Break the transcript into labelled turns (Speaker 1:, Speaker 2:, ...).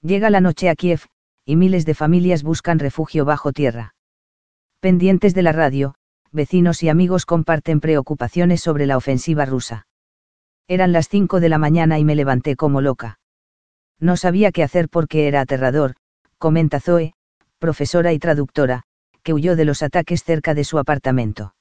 Speaker 1: Llega la noche a Kiev, y miles de familias buscan refugio bajo tierra. Pendientes de la radio, vecinos y amigos comparten preocupaciones sobre la ofensiva rusa. Eran las cinco de la mañana y me levanté como loca. No sabía qué hacer porque era aterrador, comenta Zoe, profesora y traductora, que huyó de los ataques cerca de su apartamento.